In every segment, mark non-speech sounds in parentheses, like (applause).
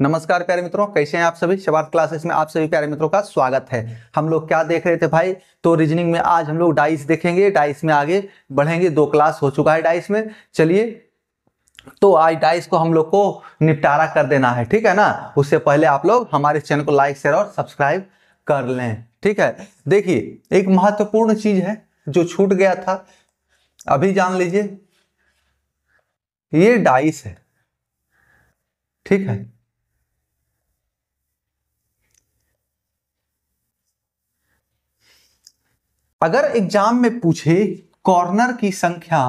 नमस्कार प्यारे मित्रों कैसे हैं आप सभी शबाद क्लासेस में आप सभी प्यारे मित्रों का स्वागत है हम लोग क्या देख रहे थे भाई तो रीजनिंग में आज हम लोग डाइस देखेंगे डाइस में आगे बढ़ेंगे दो क्लास हो चुका है डाइस में चलिए तो आज डाइस को हम लोग को निपटारा कर देना है ठीक है ना उससे पहले आप लोग हमारे चैनल को लाइक शेयर और सब्सक्राइब कर लें ठीक है देखिए एक महत्वपूर्ण चीज है जो छूट गया था अभी जान लीजिए ये डाइस है ठीक है अगर एग्जाम में पूछे कॉर्नर की संख्या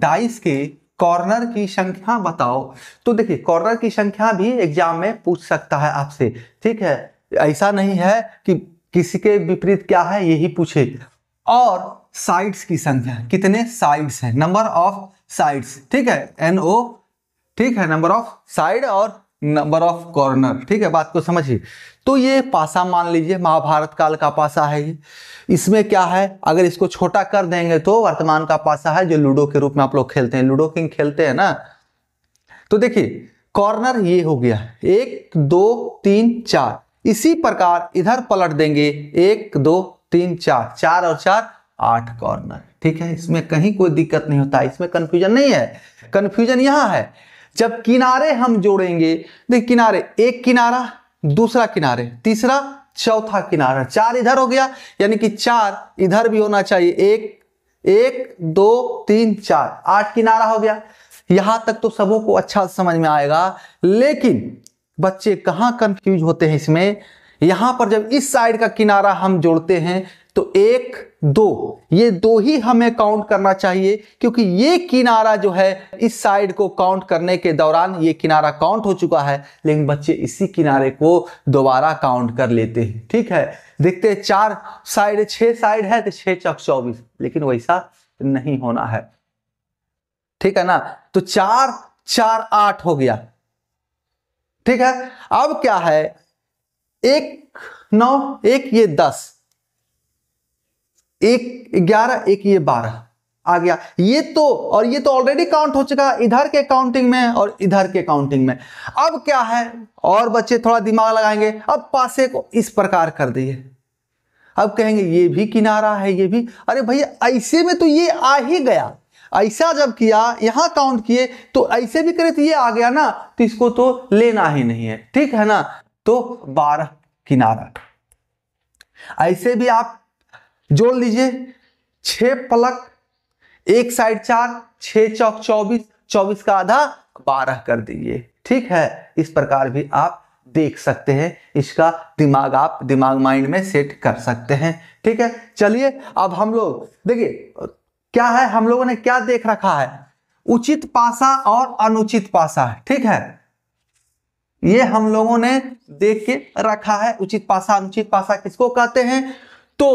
डाइस के कॉर्नर की संख्या बताओ तो देखिए कॉर्नर की संख्या भी एग्जाम में पूछ सकता है आपसे ठीक है ऐसा नहीं है कि किसी के विपरीत क्या है यही पूछे और साइड्स की संख्या कितने साइड्स हैं नंबर ऑफ साइड्स ठीक है एन ओ ठीक है नंबर ऑफ साइड और नंबर ऑफ कॉर्नर ठीक है बात को समझिए तो ये पासा मान लीजिए महाभारत काल का पासा है ये इसमें क्या है अगर इसको छोटा कर देंगे तो वर्तमान का पासा है जो लूडो के रूप में आप लोग खेलते हैं लूडो किंग खेलते हैं ना तो देखिए कॉर्नर ये हो गया एक दो तीन चार इसी प्रकार इधर पलट देंगे एक दो तीन चार चार और चार आठ कॉर्नर ठीक है इसमें कहीं कोई दिक्कत नहीं होता इसमें कंफ्यूजन नहीं है कंफ्यूजन यहां है जब किनारे हम जोड़ेंगे देख किनारे एक किनारा दूसरा किनारे तीसरा चौथा किनारा चार इधर हो गया यानी कि चार इधर भी होना चाहिए एक एक दो तीन चार आठ किनारा हो गया यहां तक तो सबों को अच्छा समझ में आएगा लेकिन बच्चे कहां कंफ्यूज होते हैं इसमें यहां पर जब इस साइड का किनारा हम जोड़ते हैं तो एक दो ये दो ही हमें काउंट करना चाहिए क्योंकि ये किनारा जो है इस साइड को काउंट करने के दौरान ये किनारा काउंट हो चुका है लेकिन बच्चे इसी किनारे को दोबारा काउंट कर लेते हैं ठीक है देखते हैं चार साइड छह साइड है तो छह चौक चौबीस लेकिन वैसा नहीं होना है ठीक है ना तो चार चार आठ हो गया ठीक है अब क्या है एक नौ एक ये दस एक ग्यारह एक ये बारह आ गया ये तो और ये तो ऑलरेडी काउंट हो चुका है इधर के काउंटिंग में और इधर के काउंटिंग में अब क्या है और बच्चे थोड़ा दिमाग लगाएंगे अब पासे को इस प्रकार कर दिए अब कहेंगे ये भी किनारा है ये भी अरे भैया ऐसे में तो ये आ ही गया ऐसा जब किया यहां काउंट किए तो ऐसे भी करे तो ये आ गया ना तो इसको तो लेना ही नहीं है ठीक है ना तो बारह किनारा ऐसे भी आप जोड़ लीजिए छ पलक एक साइड चार छ चौक चौबीस चौबीस का आधा बारह कर दीजिए ठीक है इस प्रकार भी आप देख सकते हैं इसका दिमाग आप दिमाग माइंड में सेट कर सकते हैं ठीक है चलिए अब हम लोग देखिए क्या है हम लोगों ने क्या देख रखा है उचित पासा और अनुचित पासा ठीक है ये हम लोगों ने देख के रखा है उचित पासा अनुचित पासा किसको कहते हैं तो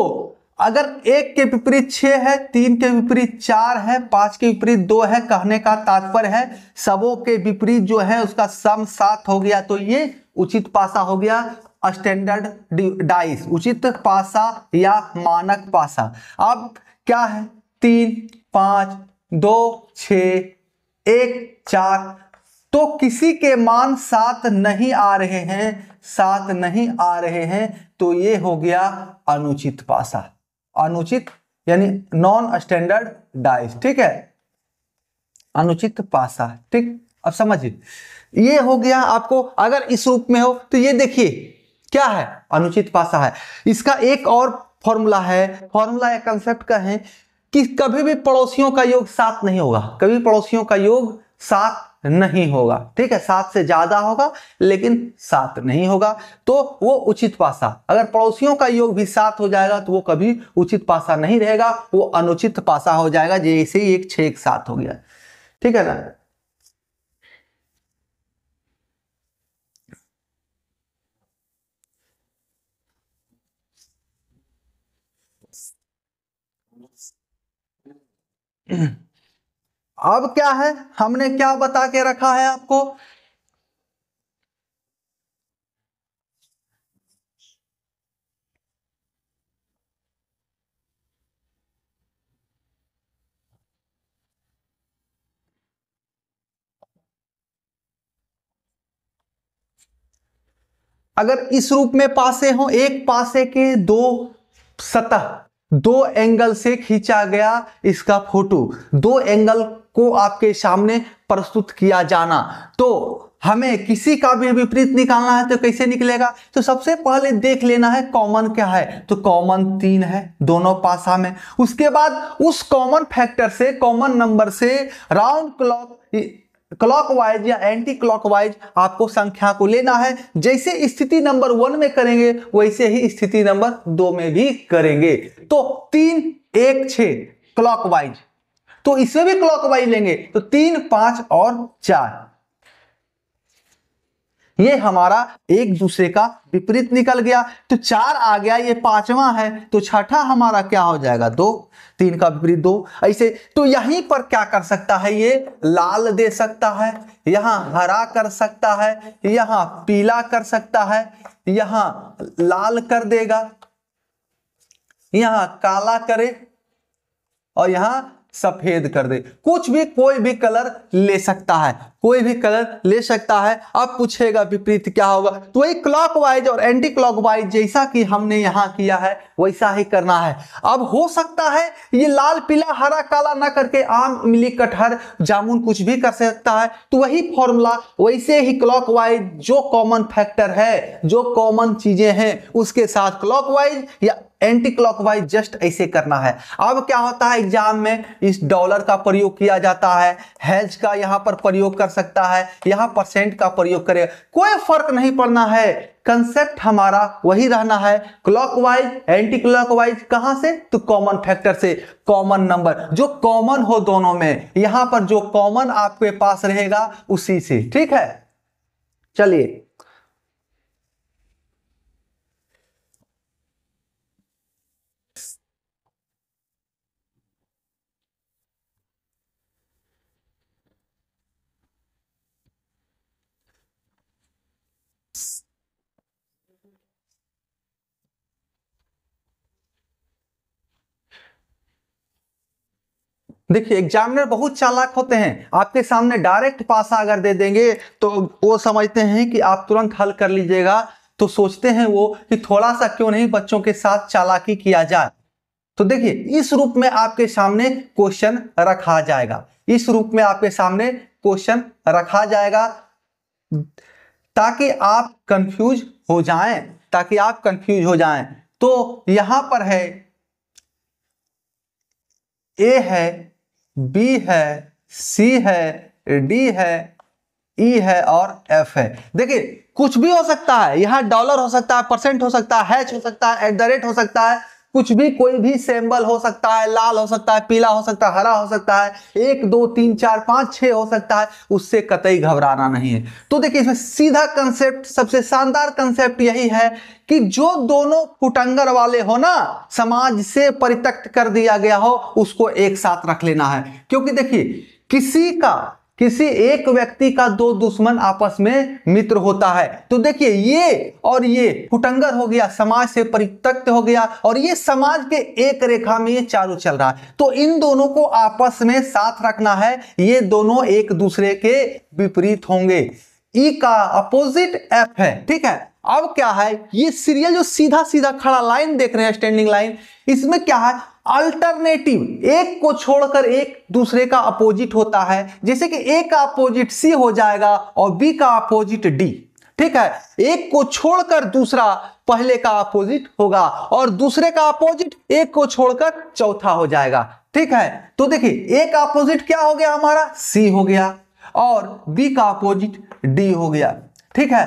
अगर एक के विपरीत छः है तीन के विपरीत चार है पाँच के विपरीत दो है कहने का तात्पर्य है सबों के विपरीत जो है उसका सम सात हो गया तो ये उचित पासा हो गया स्टैंडर्ड डाइस उचित पासा या मानक पासा अब क्या है तीन पाँच दो छ एक चार तो किसी के मान सात नहीं आ रहे हैं सात नहीं आ रहे हैं तो ये हो गया अनुचित पासा अनुचित यानी नॉन स्टैंडर्ड डाइस ठीक है अनुचित पासा ठीक अब समझिए ये हो गया आपको अगर इस रूप में हो तो ये देखिए क्या है अनुचित पासा है इसका एक और फॉर्मूला है फॉर्मूला या कंसेप्ट का है कि कभी भी पड़ोसियों का योग साथ नहीं होगा कभी पड़ोसियों का योग साथ नहीं होगा ठीक है सात से ज्यादा होगा लेकिन सात नहीं होगा तो वो उचित पासा अगर पड़ोसियों का योग भी सात हो जाएगा तो वो कभी उचित पासा नहीं रहेगा वो अनुचित पासा हो जाएगा जैसे ही एक छ एक सात हो गया ठीक है ना अब क्या है हमने क्या बता के रखा है आपको अगर इस रूप में पासे हो एक पासे के दो सतह दो एंगल से खींचा गया इसका फोटो दो एंगल को आपके सामने प्रस्तुत किया जाना तो हमें किसी का भी विपरीत निकालना है तो कैसे निकलेगा तो सबसे पहले देख लेना है कॉमन क्या है तो कॉमन तीन है दोनों पासा में उसके बाद उस कॉमन फैक्टर से कॉमन नंबर से राउंड क्लॉक क्लॉकवाइज या एंटी क्लॉकवाइज आपको संख्या को लेना है जैसे स्थिति नंबर वन में करेंगे वैसे ही स्थिति नंबर दो में भी करेंगे तो तीन एक छ क्लॉकवाइज तो इसमें भी क्लॉकवाइज लेंगे तो तीन पांच और चार ये हमारा एक दूसरे का विपरीत निकल गया तो चार आ गया ये पांचवा है तो छठा हमारा क्या हो जाएगा दो तीन का विपरीत दो ऐसे तो यहीं पर क्या कर सकता है ये लाल दे सकता है यहां हरा कर सकता है यहां पीला कर सकता है यहां लाल कर देगा यहां काला करे और यहां सफेद कर दे कुछ भी कोई भी कलर ले सकता है कोई भी कलर ले सकता है अब पूछेगा विपरीत क्या होगा तो वही क्लॉकवाइज और एंटी क्लॉकवाइज जैसा कि हमने यहाँ किया है वैसा ही करना है अब हो सकता है ये लाल पीला हरा काला ना करके आम मिली कटहर जामुन कुछ भी कर सकता है तो वही फॉर्मूला वैसे ही क्लॉकवाइज जो कॉमन फैक्टर है जो कॉमन चीजें हैं उसके साथ क्लॉकवाइज या एंटी क्लॉकवाइज जस्ट ऐसे करना है अब क्या होता है एग्जाम में इस डॉलर का प्रयोग किया जाता है हेल्थ का यहाँ पर प्रयोग कर सकता है यहां परसेंट का प्रयोग करेगा कोई फर्क नहीं पड़ना है कंसेप्ट हमारा वही रहना है क्लॉकवाइज एंटी क्लॉकवाइज कहां से तो कॉमन फैक्टर से कॉमन नंबर जो कॉमन हो दोनों में यहां पर जो कॉमन आपके पास रहेगा उसी से ठीक है चलिए us. देखिए एग्जामिनर बहुत चालाक होते हैं आपके सामने डायरेक्ट पासा अगर दे देंगे तो वो समझते हैं कि आप तुरंत हल कर लीजिएगा तो सोचते हैं वो कि थोड़ा सा क्यों नहीं बच्चों के साथ चालाकी किया जाए तो देखिए इस रूप में आपके सामने क्वेश्चन रखा जाएगा इस रूप में आपके सामने क्वेश्चन रखा जाएगा ताकि आप कंफ्यूज हो जाएं ताकि आप कंफ्यूज हो जाएं तो यहां पर है ए है बी है सी है डी है ई e है और एफ है देखिए कुछ भी हो सकता है यहां डॉलर हो सकता है परसेंट हो सकता है हैच हो सकता है एट द रेट हो सकता है कुछ भी कोई भी सैम्बल हो सकता है लाल हो सकता है पीला हो सकता है हरा हो सकता है एक दो तीन चार पाँच छः हो सकता है उससे कतई घबराना नहीं है तो देखिए इसमें सीधा कंसेप्ट सबसे शानदार कंसेप्ट यही है कि जो दोनों कुटंगर वाले हो ना समाज से परित्यक्त कर दिया गया हो उसको एक साथ रख लेना है क्योंकि देखिए किसी का किसी एक व्यक्ति का दो दुश्मन आपस में मित्र होता है तो देखिए ये और ये कुटंगर हो गया समाज से परित्यक्त हो गया और ये समाज के एक रेखा में ये चारों चल रहा है तो इन दोनों को आपस में साथ रखना है ये दोनों एक दूसरे के विपरीत होंगे ई का अपोजिट एफ है ठीक है अब क्या है ये सीरियल जो सीधा सीधा खड़ा लाइन देख रहे हैं स्टैंडिंग लाइन इसमें क्या है अल्टरनेटिव एक को छोड़कर एक दूसरे का अपोजिट होता है जैसे कि ए का अपोजिट सी हो जाएगा और बी का अपोजिट डी ठीक है एक को छोड़कर दूसरा पहले का अपोजिट होगा और दूसरे का अपोजिट एक को छोड़कर चौथा हो जाएगा ठीक है तो देखिए एक का अपोजिट क्या हो गया हमारा सी हो गया और बी का अपोजिट डी हो गया ठीक है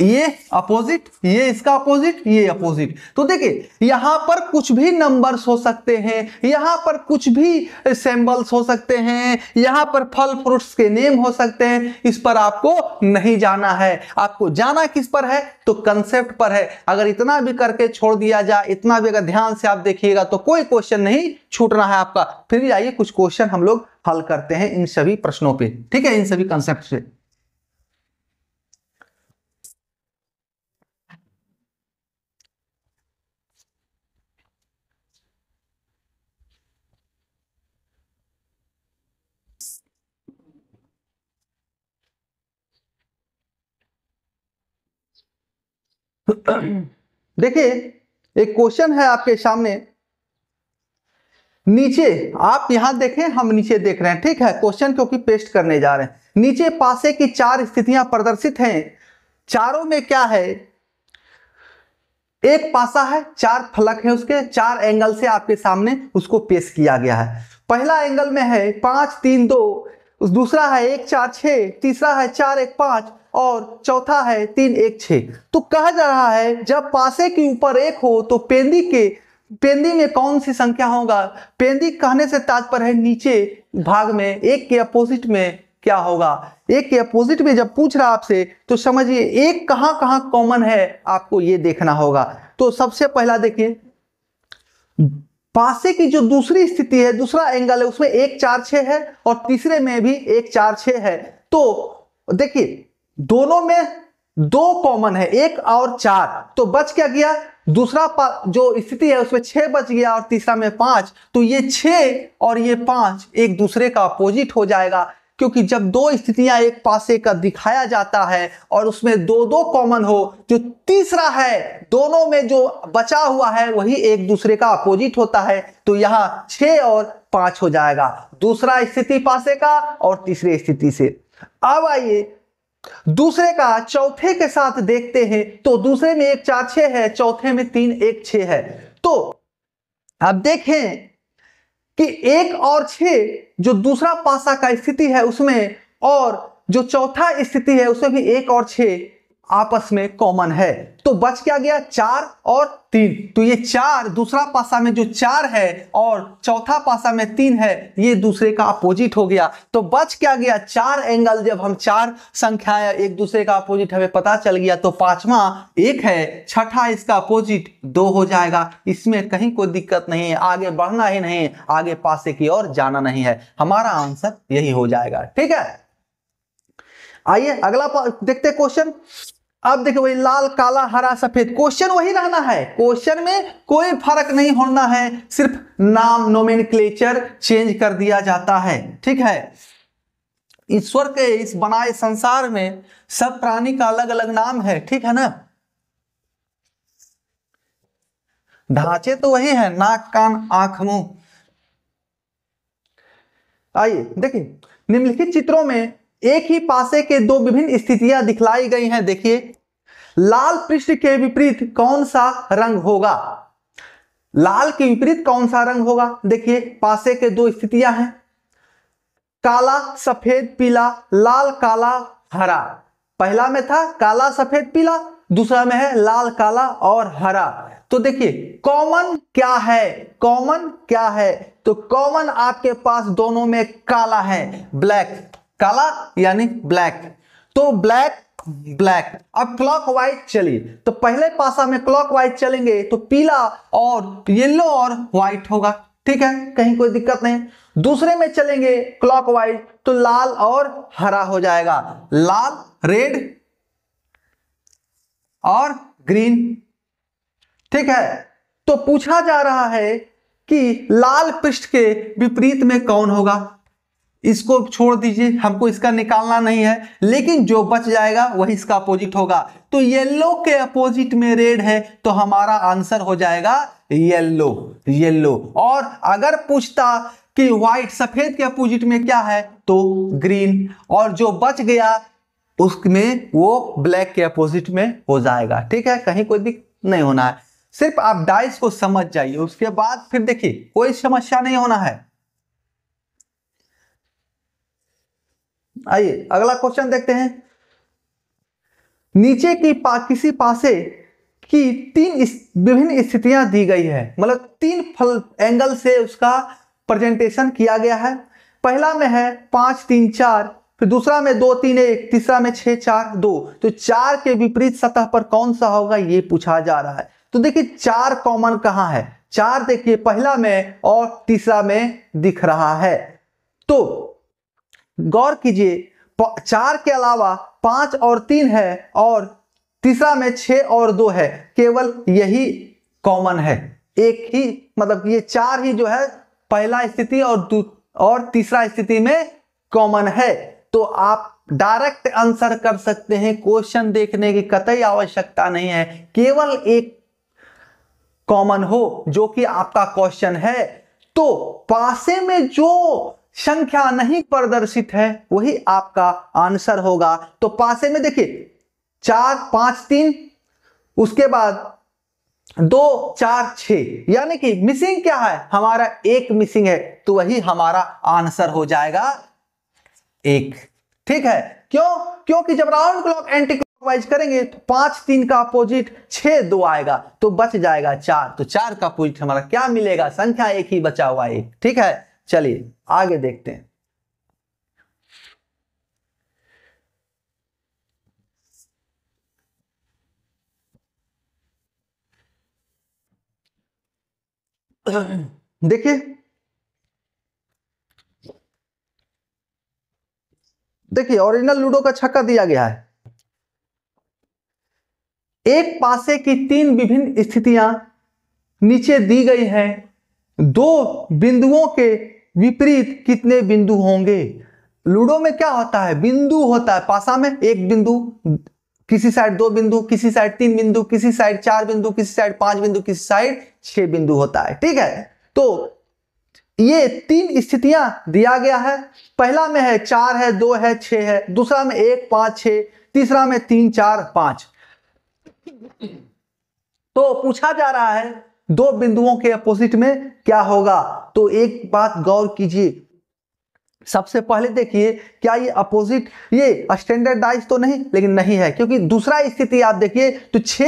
ये अपोजिट ये इसका अपोजिट ये अपोजिट तो देखिए यहां पर कुछ भी नंबर्स हो सकते हैं यहां पर कुछ भी सैम्बल्स हो सकते हैं यहां पर फल फ्रूट्स के नेम हो सकते हैं इस पर आपको नहीं जाना है आपको जाना किस पर है तो कंसेप्ट पर है अगर इतना भी करके छोड़ दिया जाए इतना भी अगर ध्यान से आप देखिएगा तो कोई क्वेश्चन नहीं छूटना है आपका फिर आइए कुछ क्वेश्चन हम लोग हल करते हैं इन सभी प्रश्नों पर ठीक है इन सभी कंसेप्ट से (clears throat) देखिए एक क्वेश्चन है आपके सामने नीचे आप यहां देखें हम नीचे देख रहे हैं ठीक है क्वेश्चन क्योंकि पेस्ट करने जा रहे हैं नीचे पासे की चार स्थितियां प्रदर्शित हैं चारों में क्या है एक पासा है चार फलक है उसके चार एंगल से आपके सामने उसको पेश किया गया है पहला एंगल में है पांच तीन दो दूसरा है एक चार छ तीसरा है चार एक पांच और चौथा है तीन एक छः तो कहा जा रहा है जब पासे के ऊपर एक हो तो पेंदी के पेंदी में कौन सी संख्या होगा पेंदी कहने से तात्पर्य है नीचे भाग में एक के अपोजिट में क्या होगा एक के अपोजिट में जब पूछ रहा आपसे तो समझिए एक कहाँ कहाँ कॉमन है आपको ये देखना होगा तो सबसे पहला देखिए पासे की जो दूसरी स्थिति है दूसरा एंगल है उसमें एक चार छ है और तीसरे में भी एक चार छ है तो देखिए दोनों में दो कॉमन है एक और चार तो बच क्या गया दूसरा जो स्थिति है उसमें छह बच गया और तीसरा में पांच तो ये छह और ये पांच एक दूसरे का अपोजिट हो जाएगा क्योंकि जब दो स्थितियां एक पासे का दिखाया जाता है और उसमें दो दो कॉमन हो जो तीसरा है दोनों में जो बचा हुआ है वही एक दूसरे का अपोजिट होता है तो यहां छ और पांच हो जाएगा दूसरा स्थिति पासे का और तीसरी स्थिति से अब आइए दूसरे का चौथे के साथ देखते हैं तो दूसरे में एक चार छह है चौथे में तीन एक छ है तो अब देखें कि एक और छे जो दूसरा पासा का स्थिति है उसमें और जो चौथा स्थिति है उसमें भी एक और छे आपस में कॉमन है तो बच क्या गया चार और तीन तो ये चार दूसरा पासा में जो चार है और चौथा पासा में तीन है ये दूसरे का अपोजिट हो गया तो बच क्या गया चार एंगल जब हम चार संख्याएं एक दूसरे का अपोजिट हमें पता चल गया तो पांचवा एक है छठा इसका अपोजिट दो हो जाएगा इसमें कहीं कोई दिक्कत नहीं है आगे बढ़ना ही नहीं आगे पासे की ओर जाना नहीं है हमारा आंसर यही हो जाएगा ठीक है आइए अगला देखते क्वेश्चन अब देखो भाई लाल काला हरा सफेद क्वेश्चन वही रहना है क्वेश्चन में कोई फर्क नहीं होना है सिर्फ नाम नोमिन चेंज कर दिया जाता है ठीक है ईश्वर के इस बनाए संसार में सब प्राणी का अलग अलग नाम है ठीक है ना ढांचे तो वही है नाक कान आंख मुंह आइए देखिए निम्नलिखित चित्रों में एक ही पासे के दो विभिन्न स्थितियां दिखलाई गई हैं देखिए लाल पृष्ठ के विपरीत कौन सा रंग होगा लाल के विपरीत कौन सा रंग होगा देखिए पासे के दो स्थितियां हैं काला सफेद पीला लाल काला हरा पहला में था काला सफेद पीला दूसरा में है लाल काला और हरा तो देखिए कॉमन क्या है कॉमन क्या है तो कॉमन आपके पास दोनों में काला है ब्लैक काला यानी ब्लैक तो ब्लैक ब्लैक अब क्लॉकवाइज चलिए तो पहले पासा में क्लॉकवाइज चलेंगे तो पीला और येलो और व्हाइट होगा ठीक है कहीं कोई दिक्कत नहीं दूसरे में चलेंगे क्लॉकवाइज तो लाल और हरा हो जाएगा लाल रेड और ग्रीन ठीक है तो पूछा जा रहा है कि लाल पृष्ठ के विपरीत में कौन होगा इसको छोड़ दीजिए हमको इसका निकालना नहीं है लेकिन जो बच जाएगा वही इसका अपोजिट होगा तो येलो के अपोजिट में रेड है तो हमारा आंसर हो जाएगा येलो येलो और अगर पूछता कि व्हाइट सफेद के अपोजिट में क्या है तो ग्रीन और जो बच गया उसमें वो ब्लैक के अपोजिट में हो जाएगा ठीक है कहीं कोई दिक्कत नहीं होना है सिर्फ आप डाइस को समझ जाइए उसके बाद फिर देखिए कोई समस्या नहीं होना है आइए अगला क्वेश्चन देखते हैं नीचे की पा किसी पासे की तीन विभिन्न स्थितियां दी गई है मतलब तीन फल एंगल से उसका प्रेजेंटेशन किया गया है पहला में है पांच तीन चार फिर दूसरा में दो तीन एक तीसरा में छह चार दो तो चार के विपरीत सतह पर कौन सा होगा ये पूछा जा रहा है तो देखिए चार कॉमन कहां है चार देखिए पहला में और तीसरा में दिख रहा है तो गौर कीजिए चार के अलावा पांच और तीन है और तीसरा में छ और दो है केवल यही कॉमन है एक ही मतलब ये चार ही जो है पहला स्थिति और और तीसरा स्थिति में कॉमन है तो आप डायरेक्ट आंसर कर सकते हैं क्वेश्चन देखने की कतई आवश्यकता नहीं है केवल एक कॉमन हो जो कि आपका क्वेश्चन है तो पासे में जो संख्या नहीं प्रदर्शित है वही आपका आंसर होगा तो पासे में देखिए चार पांच तीन उसके बाद दो चार छ यानी कि मिसिंग क्या है हमारा एक मिसिंग है तो वही हमारा आंसर हो जाएगा एक ठीक है क्यों क्योंकि जब राउंड क्लॉक एंटी क्लॉकवाइज करेंगे तो पांच तीन का अपोजिट छह दो आएगा तो बच जाएगा चार तो चार का अपोजिट हमारा क्या मिलेगा संख्या एक ही बचा हुआ एक ठीक है चलिए आगे देखते हैं देखिए देखिए ओरिजिनल लूडो का छक्का दिया गया है एक पासे की तीन विभिन्न स्थितियां नीचे दी गई हैं दो बिंदुओं के विपरीत कितने बिंदु होंगे लूडो में क्या होता है बिंदु होता है पासा में एक बिंदु किसी साइड दो बिंदु किसी साइड तीन बिंदु किसी साइड चार बिंदु किसी साइड पांच बिंदु किसी साइड छह बिंदु होता है ठीक है तो ये तीन स्थितियां दिया गया है पहला में है चार है दो है छ है दूसरा में एक पांच छ तीसरा में तीन चार पांच तो पूछा जा रहा है दो बिंदुओं के अपोजिट में क्या होगा तो एक बात गौर कीजिए सबसे पहले देखिए क्या ये अपोजिट ये स्टैंडर्डाइज तो नहीं लेकिन नहीं है क्योंकि दूसरा स्थिति आप देखिए तो छ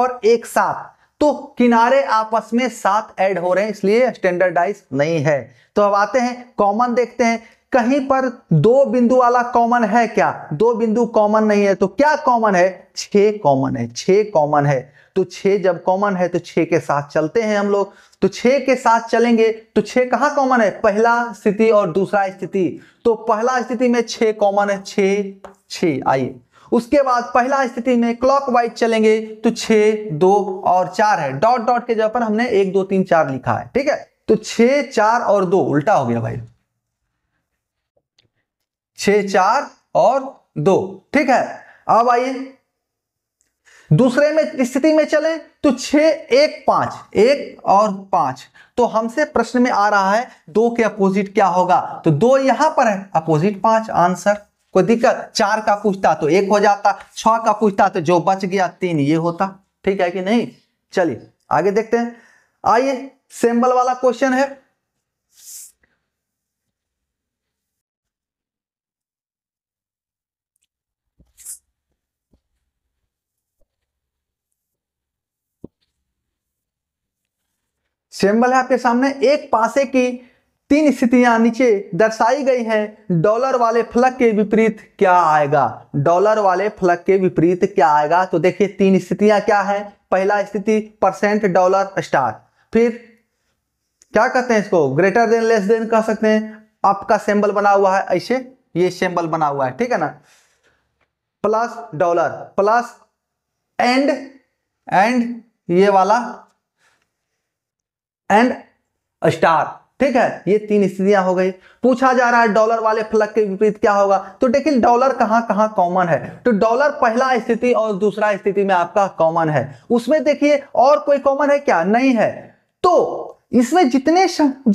और एक साथ तो किनारे आपस में सात ऐड हो रहे हैं इसलिए स्टैंडर्डाइज नहीं है तो अब आते हैं कॉमन देखते हैं कहीं पर दो बिंदु वाला कॉमन है क्या दो बिंदु कॉमन नहीं है तो क्या कॉमन है छ कॉमन है छ कॉमन है तो छ जब कॉमन है तो छ के साथ चलते हैं हम लोग तो छ के साथ चलेंगे तो छ कहाँ कॉमन है पहला स्थिति और दूसरा स्थिति तो पहला स्थिति में छ कॉमन है छ छ आइए उसके बाद पहला स्थिति में क्लॉक वाइज चलेंगे तो छ दो और चार है डॉट डॉट के जगह पर हमने एक दो तीन चार लिखा है ठीक है तो छ चार और दो उल्टा हो गया भाई छ चार और दो ठीक है अब आइए दूसरे में स्थिति में चले तो छ एक पांच एक और पांच तो हमसे प्रश्न में आ रहा है दो के अपोजिट क्या होगा तो दो यहां पर है अपोजिट पांच आंसर कोई दिक्कत चार का पूछता तो एक हो जाता छ का पूछता तो जो बच गया तीन ये होता ठीक है कि नहीं चलिए आगे देखते हैं आइए सिंबल वाला क्वेश्चन है सिंबल है आपके सामने एक पासे की तीन स्थितियां नीचे दर्शाई गई हैं डॉलर वाले फलक के विपरीत क्या आएगा डॉलर वाले फलक के विपरीत क्या आएगा तो देखिए तीन स्थितियां क्या है पहला स्थिति परसेंट डॉलर स्टार फिर क्या कहते हैं इसको ग्रेटर देन लेस देन कह सकते हैं आपका सिंबल बना हुआ है ऐसे ये सिंबल बना हुआ है ठीक है ना plus dollar plus and and ये वाला एंड स्टार ठीक है ये तीन स्थितियां हो गई पूछा जा रहा है डॉलर वाले फलक के विपरीत क्या होगा तो देखिए डॉलर कहां कहां कॉमन है तो डॉलर पहला स्थिति और दूसरा स्थिति में आपका कॉमन है उसमें देखिए और कोई कॉमन है क्या नहीं है तो इसमें जितने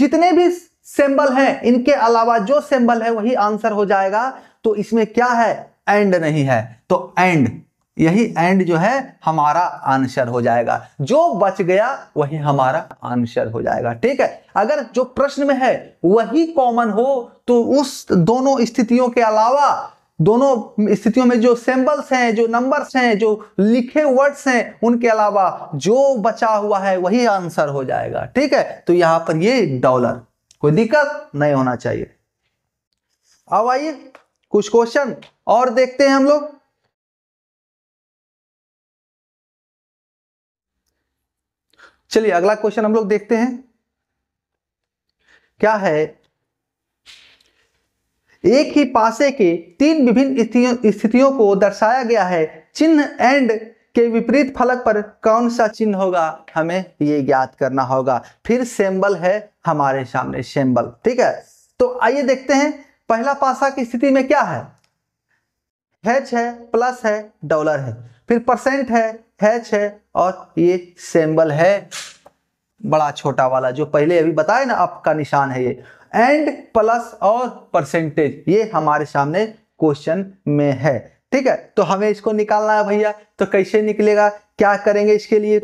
जितने भी सिंबल हैं इनके अलावा जो सिंबल है वही आंसर हो जाएगा तो इसमें क्या है एंड नहीं है तो एंड यही एंड जो है हमारा आंसर हो जाएगा जो बच गया वही हमारा आंसर हो जाएगा ठीक है अगर जो प्रश्न में है वही कॉमन हो तो उस दोनों स्थितियों के अलावा दोनों स्थितियों में जो सिंबल्स हैं जो नंबर्स हैं जो लिखे वर्ड्स हैं उनके अलावा जो बचा हुआ है वही आंसर हो जाएगा ठीक है तो यहां पर ये डॉलर कोई दिक्कत नहीं होना चाहिए अब आइए कुछ क्वेश्चन और देखते हैं हम लोग चलिए अगला क्वेश्चन हम लोग देखते हैं क्या है एक ही पासे के तीन विभिन्न स्थितियों को दर्शाया गया है चिन्ह एंड के विपरीत फलक पर कौन सा चिन्ह होगा हमें ये ज्ञात करना होगा फिर सेम्बल है हमारे सामने सेम्बल ठीक है तो आइए देखते हैं पहला पासा की स्थिति में क्या है हैच है प्लस है डॉलर है फिर परसेंट है हैच है और ये सेम्बल है बड़ा छोटा वाला जो पहले अभी बताए ना आपका निशान है ये एंड प्लस और परसेंटेज ये हमारे सामने क्वेश्चन में है ठीक है तो हमें इसको निकालना है भैया तो कैसे निकलेगा क्या करेंगे इसके लिए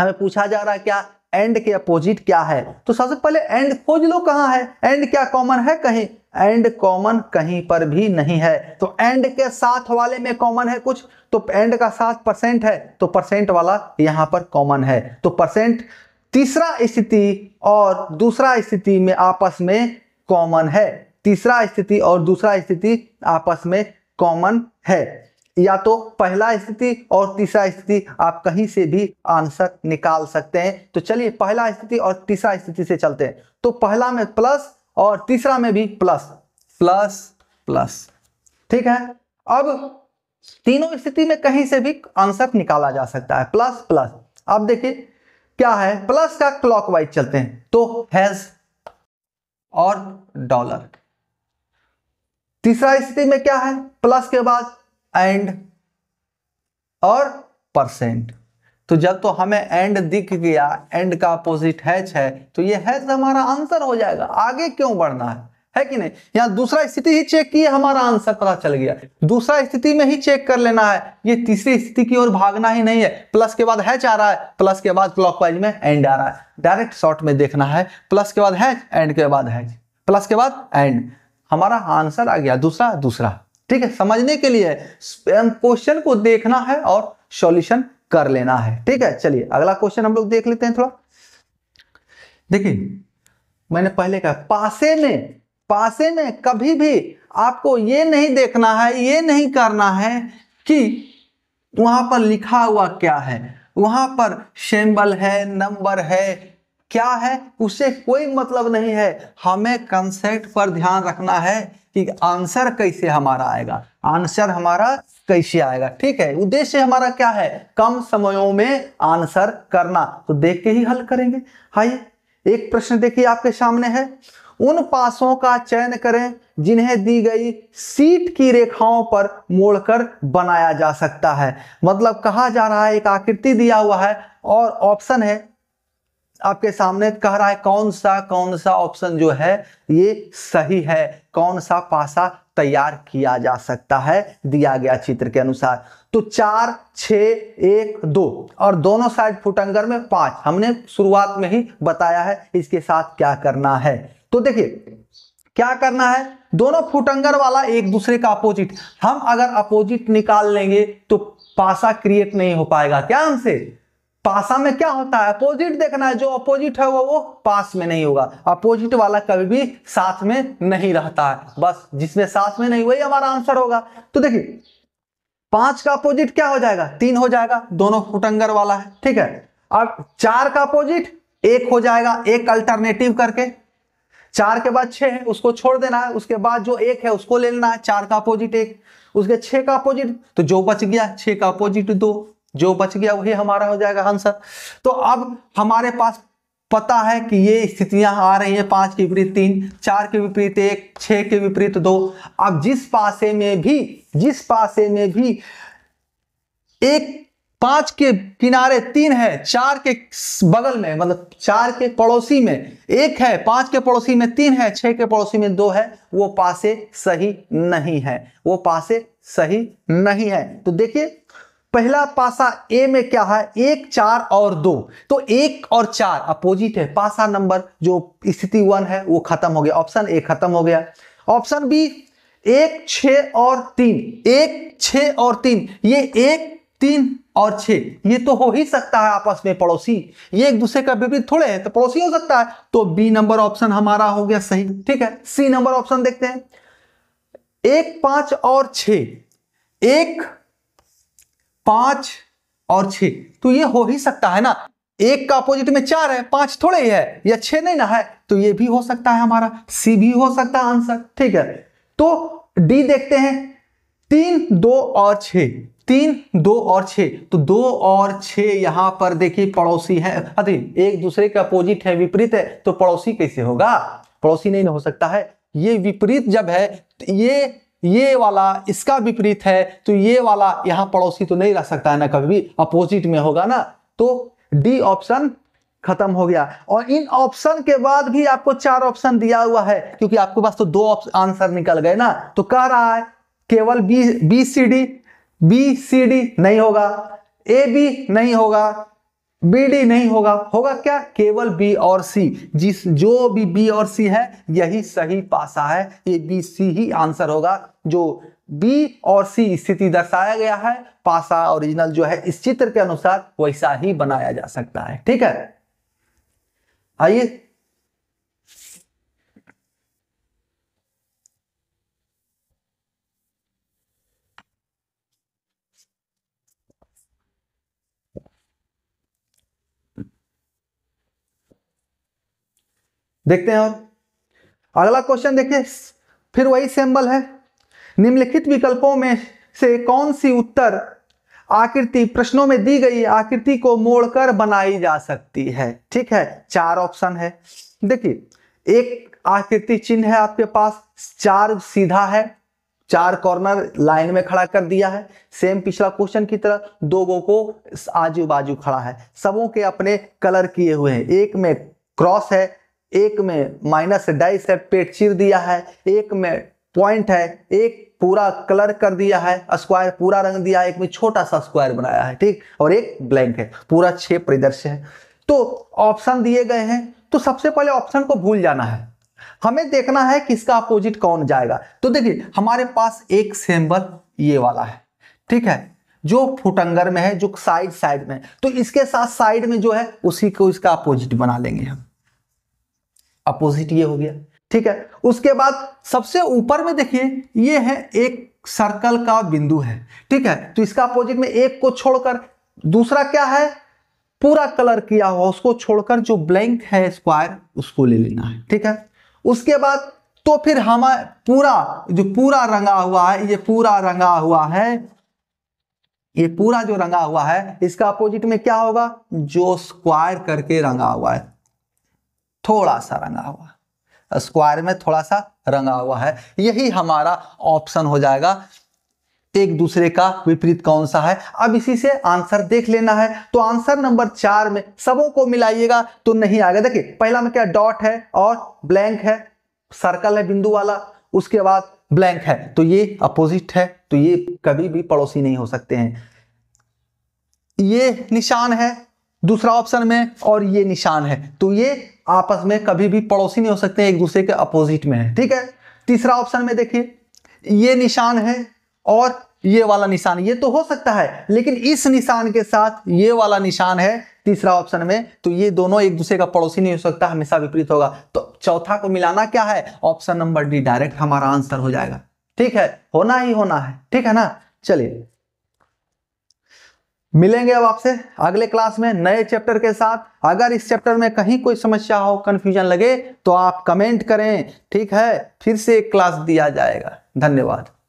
हमें पूछा जा रहा है क्या एंड के अपोजिट क्या है तो सबसे पहले एंड खोज लो कहाँ है एंड क्या कॉमन है कहीं एंड कॉमन कहीं पर भी नहीं है तो एंड के साथ वाले में कॉमन है कुछ तो एंड का साथ परसेंट है तो परसेंट वाला यहां पर कॉमन है तो परसेंट तीसरा स्थिति और दूसरा स्थिति में आपस में कॉमन है तीसरा स्थिति और दूसरा स्थिति आपस में कॉमन है या तो पहला स्थिति और तीसरा स्थिति आप कहीं से भी आंसर निकाल सकते हैं तो चलिए पहला स्थिति और तीसरा स्थिति से चलते हैं तो पहला में प्लस और तीसरा में भी प्लस प्लस प्लस ठीक है अब तीनों स्थिति में कहीं से भी आंसर निकाला जा सकता है प्लस प्लस अब देखिए क्या है प्लस का क्लॉकवाइज चलते हैं तो हैज और डॉलर तीसरा स्थिति में क्या है प्लस के बाद एंड और परसेंट तो जब तो हमें एंड दिख गया एंड का अपोजिट हैच है तो ये हैच हमारा आंसर हो जाएगा आगे क्यों बढ़ना है है कि नहीं यहाँ दूसरा स्थिति ही चेक किए हमारा आंसर पता चल गया दूसरा स्थिति में ही चेक कर लेना है ये तीसरी स्थिति की ओर भागना ही नहीं है प्लस के बाद हैच आ रहा है प्लस के बाद क्लॉकवाइज में एंड आ रहा है डायरेक्ट शॉर्ट में देखना है प्लस के बाद हैच एंड के बाद हैच प्लस के बाद एंड हमारा आंसर आ गया दूसरा दूसरा ठीक है समझने के लिए क्वेश्चन को देखना है और सॉल्यूशन कर लेना है ठीक है चलिए अगला क्वेश्चन हम लोग देख लेते हैं थोड़ा देखिए मैंने पहले कहा पासे में पासे में कभी भी आपको ये नहीं देखना है ये नहीं करना है कि वहां पर लिखा हुआ क्या है वहां पर सिंबल है नंबर है क्या है उसे कोई मतलब नहीं है हमें कंसेप्ट पर ध्यान रखना है कि आंसर कैसे हमारा आएगा आंसर हमारा कैसे आएगा ठीक है उद्देश्य हमारा क्या है कम समयों में आंसर करना तो देख के ही हल करेंगे हाई एक प्रश्न देखिए आपके सामने है उन पासों का चयन करें जिन्हें दी गई सीट की रेखाओं पर मोड़कर बनाया जा सकता है मतलब कहा जा रहा है एक आकृति दिया हुआ है और ऑप्शन है आपके सामने कह रहा है कौन सा कौन सा ऑप्शन जो है ये सही है कौन सा पासा तैयार किया जा सकता है दिया गया चित्र के अनुसार तो चार छ एक दो और दोनों साइड फुटंगर में पांच हमने शुरुआत में ही बताया है इसके साथ क्या करना है तो देखिए क्या करना है दोनों फुटंगर वाला एक दूसरे का अपोजिट हम अगर अपोजिट निकाल लेंगे तो पासा क्रिएट नहीं हो पाएगा क्या हमसे पासा में क्या होता है अपोजिट देखना है जो अपोजिट है वो वो पास में नहीं होगा अपोजिट वाला कभी भी साथ में नहीं रहता है बस जिसमें साथ में नहीं वही हमारा आंसर होगा तो देखिए पांच का अपोजिट क्या हो जाएगा तीन हो जाएगा दोनों फुटंगर वाला है ठीक है अब चार का अपोजिट एक हो जाएगा एक अल्टरनेटिव करके चार के बाद छह है उसको छोड़ देना है उसके बाद जो एक है उसको ले लेना है चार का अपोजिट एक उसके छह का अपोजिट तो जो बच गया छह का अपोजिट दो जो बच गया वही हमारा हो जाएगा आंसर तो अब हमारे पास पता है कि ये स्थितियां आ रही हैं पांच के विपरीत तीन चार के विपरीत एक छ के विपरीत दो अब जिस पासे में भी जिस पासे में भी एक पांच के किनारे तीन है चार के बगल में मतलब चार के पड़ोसी में एक है पांच के पड़ोसी में तीन है छह के पड़ोसी में दो है वो पासे सही नहीं है वो पासे सही नहीं है तो देखिए पहला पासा ए में क्या है एक चार और दो तो एक और चार अपोजिट है पासा नंबर जो स्थिति वन है वो खत्म हो गया ऑप्शन ए खत्म हो गया ऑप्शन बी एक छ और तीन एक छ और तीन ये एक तीन और छ ये तो हो ही सकता है आपस में पड़ोसी ये एक दूसरे का विपरीत थोड़े हैं तो पड़ोसी हो सकता है तो बी नंबर ऑप्शन हमारा हो गया सही ठीक है सी नंबर ऑप्शन देखते हैं एक पांच और छ एक पांच और छ तो ये हो ही सकता है ना एक का अपोजिट में चार है पांच थोड़े ही है या छह नहीं ना है तो ये भी हो सकता है हमारा सी भी हो सकता है आंसर ठीक है तो डी देखते हैं तीन दो और छ तीन दो और छ तो दो और छ यहां पर देखिए पड़ोसी है अरे एक दूसरे के अपोजिट है विपरीत है तो पड़ोसी कैसे होगा पड़ोसी नहीं हो सकता है ये विपरीत जब है तो ये ये वाला इसका विपरीत है तो ये वाला यहां पड़ोसी तो नहीं रह सकता है ना कभी भी अपोजिट में होगा ना तो डी ऑप्शन खत्म हो गया और इन ऑप्शन के बाद भी आपको चार ऑप्शन दिया हुआ है क्योंकि आपके पास तो दो आंसर निकल गए ना तो कह रहा है केवल B B C D B C D नहीं होगा ए बी नहीं होगा बी डी नहीं होगा होगा क्या केवल बी और सी जिस जो भी बी और सी है यही सही पासा है ये बी सी ही आंसर होगा जो बी और सी स्थिति दर्शाया गया है पासा ओरिजिनल जो है इस चित्र के अनुसार वैसा ही बनाया जा सकता है ठीक है आइए देखते हैं और अगला क्वेश्चन देखिए फिर वही सिंबल है निम्नलिखित विकल्पों में से कौन सी उत्तर आकृति प्रश्नों में दी गई आकृति को मोड़कर बनाई जा सकती है ठीक है चार ऑप्शन है देखिए एक आकृति चिन्ह है आपके पास चार सीधा है चार कॉर्नर लाइन में खड़ा कर दिया है सेम पिछला क्वेश्चन की तरह दो गो को आजू बाजू खड़ा है सबों के अपने कलर किए हुए हैं एक में क्रॉस है एक में माइनस डाइस है पेट चीर दिया है एक में पॉइंट है एक पूरा कलर कर दिया है स्क्वायर पूरा रंग दिया है एक में छोटा सा स्क्वायर बनाया है ठीक और एक ब्लैंक है पूरा छह परिदृश्य है तो ऑप्शन दिए गए हैं तो सबसे पहले ऑप्शन को भूल जाना है हमें देखना है किसका अपोजिट कौन जाएगा तो देखिए हमारे पास एक सिंबल ये वाला है ठीक है जो फुटंगर में है जो साइड साइड में है तो इसके साथ साइड में जो है उसी को इसका अपोजिट बना लेंगे हम अपोजिट ये हो गया ठीक है उसके बाद सबसे ऊपर में देखिए ये है एक सर्कल का बिंदु है ठीक है तो इसका अपोजिट में एक को छोड़कर दूसरा क्या है पूरा कलर किया हुआ उसको छोड़कर जो ब्लैंक है स्क्वायर उसको ले लेना है ठीक है उसके बाद तो फिर हमारे पूरा जो पूरा रंगा हुआ है ये पूरा रंगा हुआ है ये पूरा जो रंगा हुआ है इसका अपोजिट में क्या होगा जो स्क्वायर करके रंगा हुआ है थोड़ा सा रंगा हुआ स्क्वायर में थोड़ा सा रंगा हुआ है यही हमारा ऑप्शन हो जाएगा एक दूसरे का विपरीत कौन सा है अब इसी से आंसर देख लेना है तो आंसर नंबर चार में सबों को मिलाइएगा तो नहीं आएगा देखिए पहला में क्या डॉट है और ब्लैंक है सर्कल है बिंदु वाला उसके बाद ब्लैंक है तो ये अपोजिट है तो ये कभी भी पड़ोसी नहीं हो सकते हैं ये निशान है दूसरा ऑप्शन में और ये निशान है तो ये आपस में कभी भी पड़ोसी नहीं हो सकते एक दूसरे के अपोजिट में है ठीक है तीसरा ऑप्शन में देखिए ये निशान है और ये वाला निशान ये तो हो सकता है लेकिन इस निशान के साथ ये वाला निशान है तीसरा ऑप्शन में तो ये दोनों एक दूसरे का पड़ोसी नहीं हो सकता हमेशा विपरीत होगा तो चौथा को मिलाना क्या है ऑप्शन नंबर डी डायरेक्ट हमारा आंसर हो जाएगा ठीक है होना ही होना है ठीक है ना चलिए मिलेंगे अब आपसे अगले क्लास में नए चैप्टर के साथ अगर इस चैप्टर में कहीं कोई समस्या हो कंफ्यूजन लगे तो आप कमेंट करें ठीक है फिर से एक क्लास दिया जाएगा धन्यवाद